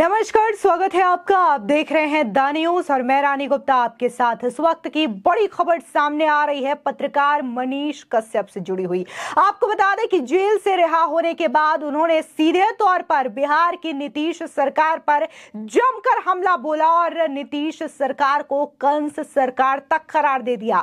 नमस्कार स्वागत है आपका आप देख रहे हैं द न्यूज और मैं रानी गुप्ता आपके साथ इस वक्त की बड़ी खबर सामने आ रही है पत्रकार मनीष कश्यप से जुड़ी हुई आपको बता दें कि जेल से रिहा होने के बाद उन्होंने सीधे तौर पर बिहार की नीतीश सरकार पर जमकर हमला बोला और नीतीश सरकार को कंस सरकार तक करार दे दिया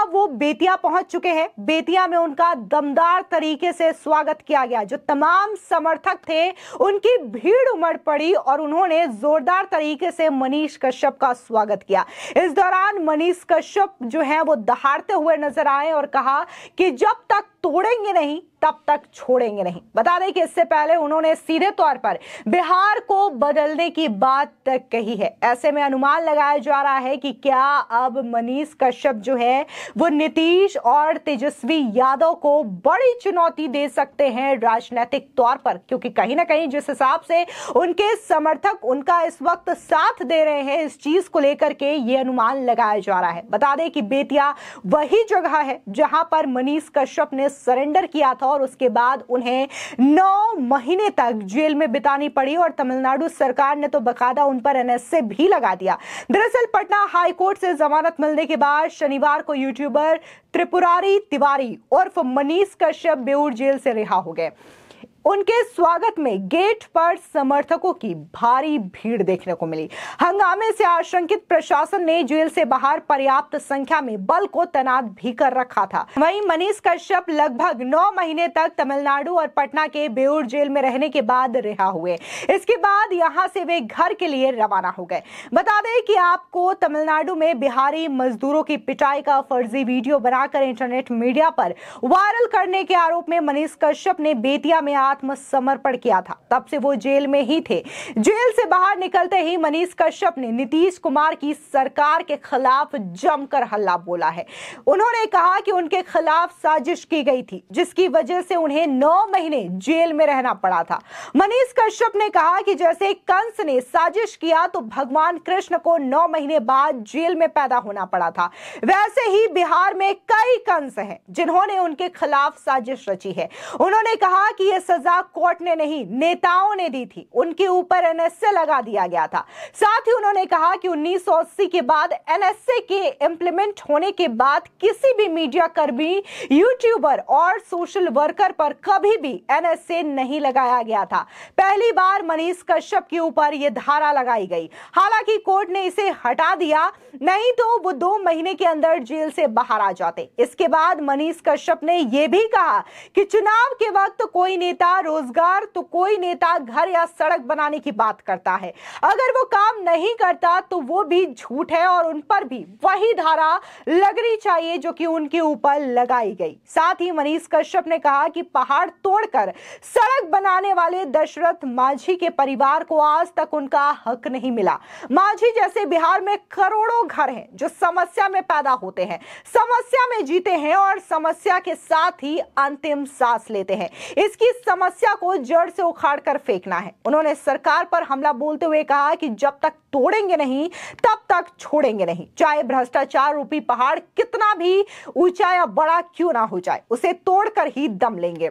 अब वो बेतिया पहुंच चुके हैं बेतिया में उनका दमदार तरीके से स्वागत किया गया जो तमाम समर्थक थे उनकी भीड़ उमड़ पड़ी और और उन्होंने जोरदार तरीके से मनीष कश्यप का स्वागत किया इस दौरान मनीष कश्यप जो है वो दहाड़ते हुए नजर आए और कहा कि जब तक तोड़ेंगे नहीं तब तक छोड़ेंगे नहीं बता दें कि इससे पहले उन्होंने सीधे तौर पर बिहार को बदलने की बात तक कही है ऐसे में अनुमान लगाया जा रहा है कि क्या अब मनीष कश्यप जो है वो नीतीश और तेजस्वी यादव को बड़ी चुनौती दे सकते हैं राजनीतिक तौर पर क्योंकि कहीं ना कहीं जिस हिसाब से उनके समर्थक उनका इस वक्त साथ दे रहे हैं इस चीज को लेकर के ये अनुमान लगाया जा रहा है बता दें कि बेतिया वही जगह है जहां पर मनीष कश्यप ने सरेंडर किया था और उसके बाद उन्हें नौ महीने तक जेल में बितानी पड़ी और तमिलनाडु सरकार ने तो बकायदा उन पर एनएसए भी लगा दिया दरअसल पटना हाईकोर्ट से जमानत मिलने के बाद शनिवार को यूट्यूबर त्रिपुरारी तिवारी उर्फ मनीष कश्यप बेउर जेल से रिहा हो गए उनके स्वागत में गेट पर समर्थकों की भारी भीड़ देखने को मिली हंगामे से आशंकित प्रशासन ने जेल से बाहर पर्याप्त संख्या में बल को तैनात भी कर रखा था वहीं मनीष कश्यप लगभग नौ महीने तक तमिलनाडु और पटना के बेउर जेल में रहने के बाद रिहा हुए इसके बाद यहाँ से वे घर के लिए रवाना हो गए बता दें कि आपको तमिलनाडु में बिहारी मजदूरों की पिटाई का फर्जी वीडियो बनाकर इंटरनेट मीडिया पर वायरल करने के आरोप में मनीष कश्यप ने बेतिया में आत्मसमर्पण किया था तब से वो जेल में ही थे जेल से बाहर निकलते ही मनीष कश्यप ने नीतीश कुमार की सरकार के खिलाफ जमकर हल्ला बोला है उन्होंने कहा कि उनके खिलाफ साजिश की गई थी जिसकी वजह से उन्हें नौ महीने जेल में रहना पड़ा था मनीष कश्यप ने कहा कि जैसे कंस ने साजिश किया तो भगवान कृष्ण को नौ महीने बाद जेल में पैदा होना पड़ा था वैसे ही बिहार में कई कंस हैं जिन्होंने उनके खिलाफ साजिश रची है उन्होंने कहा कि यह सजा कोर्ट ने नहीं नेताओं ने दी थी उनके ऊपर एनएसए लगा दिया गया था साथ ही उन्होंने कहा कि उन्नीस के बाद एनएसए के इंप्लीमेंट होने के बाद किसी भी मीडिया कर्मी यूट्यूबर और सोशल वर्कर पर कभी भी एनएसए नहीं लगाया गया था पहली बार मनीष कश्यप के ऊपर यह धारा लगाई गई हालांकि कोर्ट ने इसे हटा दिया नहीं तो वो दो महीने के अंदर जेल से बाहर आ जाते इसके बाद मनीष कश्यप ने यह भी कहा कि चुनाव के वक्त कोई नेता का रोजगार तो कोई नेता घर या सड़क बनाने की बात करता है अगर वो काम नहीं करता तो वो भी झूठ है और उन पर भी वही धारा लगनी चाहिए जो कि उनके ऊपर लगाई गई साथ ही मनीष कश्यप ने कहा कि पहाड़ तोड़कर सड़क बनाने वाले दशरथ माझी के परिवार को आज तक उनका हक नहीं मिला माझी जैसे बिहार में करोड़ों घर हैं जो समस्या में पैदा होते हैं समस्या में जीते हैं और समस्या के साथ ही अंतिम सांस लेते हैं इसकी सम... समस्या को जड़ से उखाड़ कर फेंकना है उन्होंने सरकार पर हमला बोलते हुए कहा कि जब तक तोड़ेंगे नहीं तब तक छोड़ेंगे नहीं चाहे भ्रष्टाचार रूपी पहाड़ कितना भी ऊंचा या बड़ा क्यों ना हो जाए उसे तोड़कर ही दम लेंगे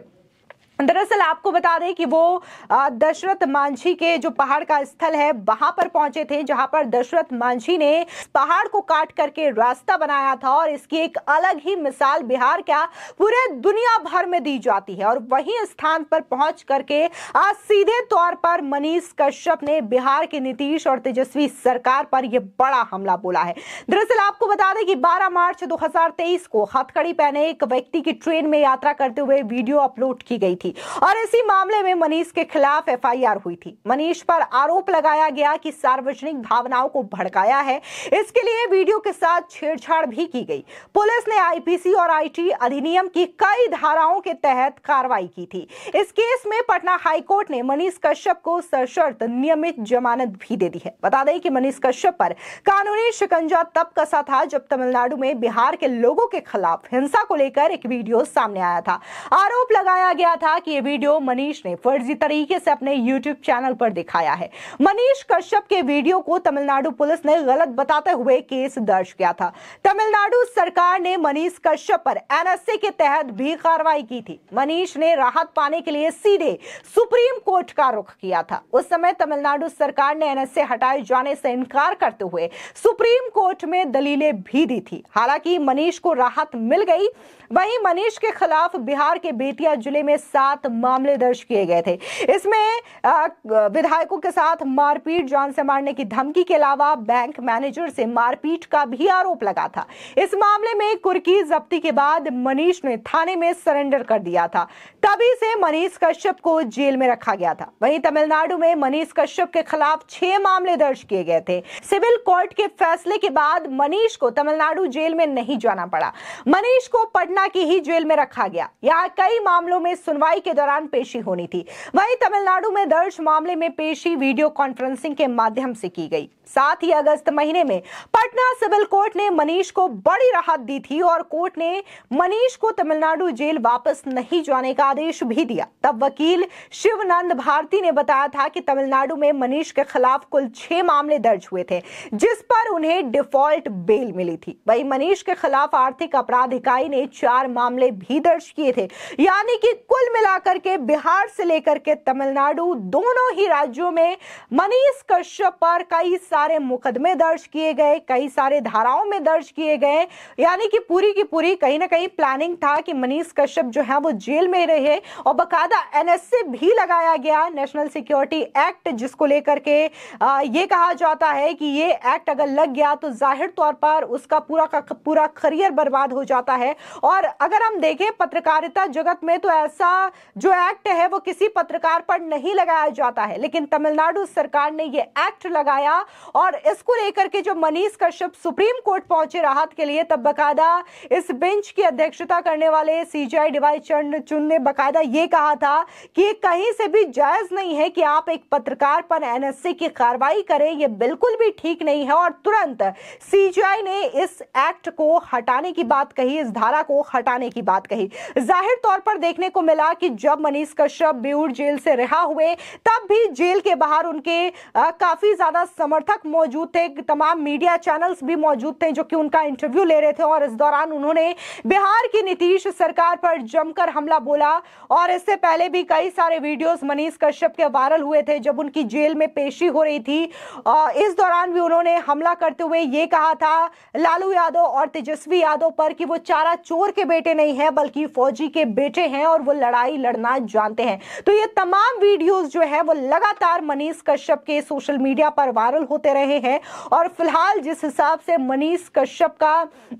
दरअसल आपको बता दें कि वो दशरथ मांझी के जो पहाड़ का स्थल है वहां पर पहुंचे थे जहां पर दशरथ मांझी ने पहाड़ को काट करके रास्ता बनाया था और इसकी एक अलग ही मिसाल बिहार क्या पूरे दुनिया भर में दी जाती है और वही स्थान पर पहुंच करके आज सीधे तौर पर मनीष कश्यप ने बिहार के नीतीश और तेजस्वी सरकार पर यह बड़ा हमला बोला है दरअसल आपको बता दें कि 12 मार्च 2023 को हथकड़ी पहने एक व्यक्ति की ट्रेन में यात्रा करते हुए वीडियो अपलोड की गई थी थी और इसी मामले में मनीष के खिलाफ एफआईआर हुई थी मनीष पर आरोप लगाया गया कि सार्वजनिक भावनाओं को भड़काया है इसके लिए वीडियो के साथ छेड़छाड़ भी की गई पुलिस ने आईपीसी और आईटी अधिनियम की कई धाराओं के तहत कार्रवाई की थी इस केस में पटना हाईकोर्ट ने मनीष कश्यप को सशर्त नियमित जमानत भी दे दी है बता दें कि मनीष कश्यप पर कानूनी शिकंजा तब कसा था जब तमिलनाडु में बिहार के लोगों के खिलाफ हिंसा को लेकर एक वीडियो सामने आया था आरोप लगाया गया था कि ये वीडियो मनीष ने फर्जी तरीके से अपने यूट्यूब चैनल पर दिखाया है मनीष कश्यप के वीडियो को तमिलनाडु पुलिस ने गलत बताते हुए केस दर्ज किया था तमिलनाडु सरकार ने मनीष कश्यप पर एनएसए के तहत भी कार्रवाई की थी मनीष ने राहत पाने के लिए सीधे सुप्रीम कोर्ट का रुख किया था उस समय तमिलनाडु सरकार ने एनएसए हटाए जाने से इनकार करते हुए सुप्रीम कोर्ट में दलीलें भी दी थी हालांकि मनीष को राहत मिल गई वहीं मनीष के खिलाफ बिहार के बेतिया जिले में सात मामले दर्ज किए गए थे इसमें विधायकों के साथ मारपीट जान से मारने की धमकी के अलावा बैंक मैनेजर से मारपीट का भी आरोप लगा था इस मामले में कुर्की जब्ती के बाद मनीष ने थाने में सरेंडर कर दिया था तभी से मनीष कश्यप को जेल में रखा गया था वहीं तमिलनाडु में मनीष कश्यप के खिलाफ छह मामले दर्ज किए गए थे सिविल कोर्ट के फैसले के बाद मनीष को तमिलनाडु जेल में नहीं जाना पड़ा मनीष को पटना की ही जेल में रखा गया यहाँ कई मामलों में सुनवाई सुनवाई के दौरान पेशी होनी थी वहीं तमिलनाडु में दर्ज मामले में पेशी वीडियो कॉन्फ्रेंसिंग के माध्यम से की गई साथ ही अगस्त महीने में पटना सिविल कोर्ट ने मनीष को बड़ी राहत दी थी और कोर्ट ने मनीष को तमिलनाडु जेल वापस नहीं जाने का आदेश भी दिया तब वकील शिवनंद भारती ने बताया था कि तमिलनाडु में मनीष के खिलाफ कुल छह मामले दर्ज हुए थे जिस पर उन्हें डिफॉल्ट बेल मिली थी वही मनीष के खिलाफ आर्थिक अपराध इकाई ने चार मामले भी दर्ज किए थे यानी कि कुल मिलाकर के बिहार से लेकर के तमिलनाडु दोनों ही राज्यों में मनीष कश्यप पर कई सारे मुकदमे दर्ज किए गए कई सारे धाराओं में दर्ज किए गए यानी कि पूरी की पूरी कहीं ना कहीं प्लानिंग था कि मनीष कश्यप जो है वो जेल में रहे और बकायदा एनएसए भी लगाया गया नेशनल सिक्योरिटी एक्ट जिसको लेकर के ये कहा जाता है कि ये एक्ट अगर लग गया तो जाहिर तौर पर उसका पूरा का पूरा करियर बर्बाद हो जाता है और अगर हम देखें पत्रकारिता जगत में तो ऐसा जो एक्ट है वो किसी पत्रकार पर नहीं लगाया जाता है लेकिन तमिलनाडु सरकार ने ये एक्ट लगाया और इसको लेकर के जो मनीष कश्यप सुप्रीम कोर्ट पहुंचे राहत के लिए तब बकायदा इस बेंच की अध्यक्षता करने वाले सीजीआई डिवाई चुन ने बकायदा ये कहा था कि कहीं से भी जायज नहीं है कि आप एक पत्रकार पर एनएससी की कार्रवाई करें यह बिल्कुल भी ठीक नहीं है और तुरंत सीजीआई ने इस एक्ट को हटाने की बात कही इस धारा को हटाने की बात कही जाहिर तौर पर देखने को मिला कि जब मनीष कश्यप बेउर जेल से रिहा हुए तब भी जेल के बाहर उनके आ, काफी ज्यादा समर्थन समर्थक मौजूद थे तमाम मीडिया चैनल्स भी मौजूद थे जो कि उनका इंटरव्यू ले रहे थे और इस दौरान उन्होंने बिहार की नीतीश सरकार पर जमकर हमला बोला और इससे पहले भी कई सारे वीडियोस मनीष कश्यप के वायरल हुए थे जब उनकी जेल में पेशी हो रही थी इस दौरान भी उन्होंने हमला करते हुए ये कहा था लालू यादव और तेजस्वी यादव पर कि वो चारा चोर के बेटे नहीं है बल्कि फौजी के बेटे हैं और वो लड़ाई लड़ना जानते हैं तो ये तमाम वीडियोज जो है वो लगातार मनीष कश्यप के सोशल मीडिया पर वायरल होते होते रहे हैं और फिलहाल जिस हिसाब से मनीष कश्यप का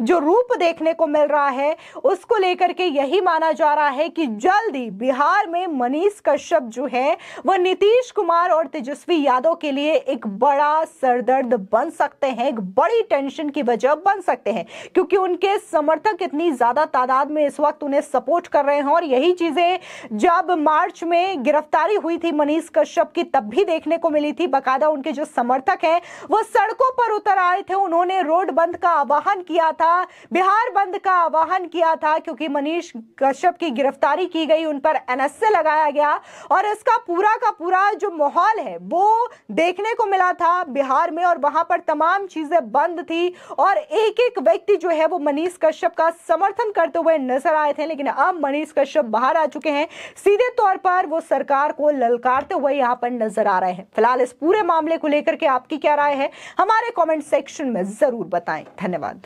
जो रूप देखने को मिल रहा है उसको लेकर के यही माना जा रहा है कि जल्द ही बिहार में मनीष कश्यप जो है वह नीतीश कुमार और तेजस्वी यादव के लिए एक बड़ा सरदर्द बन सकते हैं एक बड़ी टेंशन की वजह बन सकते हैं क्योंकि उनके समर्थक इतनी ज्यादा तादाद में इस वक्त उन्हें सपोर्ट कर रहे हैं और यही चीजें जब मार्च में गिरफ्तारी हुई थी मनीष कश्यप की तब भी देखने को मिली थी बकायदा उनके जो समर्थक है है वो सड़कों पर उतर आए थे उन्होंने रोड बंद का आह्वान किया था बिहार बंद का आह्वान किया था क्योंकि मनीष कश्यप की गिरफ्तारी की गई उन पर एनएसए लगाया गया और इसका पूरा का पूरा जो माहौल है वो देखने को मिला था बिहार में और वहां पर तमाम चीजें बंद थी और एक एक व्यक्ति जो है वो मनीष कश्यप का समर्थन करते हुए नजर आए थे लेकिन अब मनीष कश्यप बाहर आ चुके हैं सीधे तौर पर वो सरकार को ललकारते हुए यहां पर नजर आ रहे हैं फिलहाल इस पूरे मामले को लेकर के आपकी क्या राय है हमारे कमेंट सेक्शन में ज़रूर बताएं धन्यवाद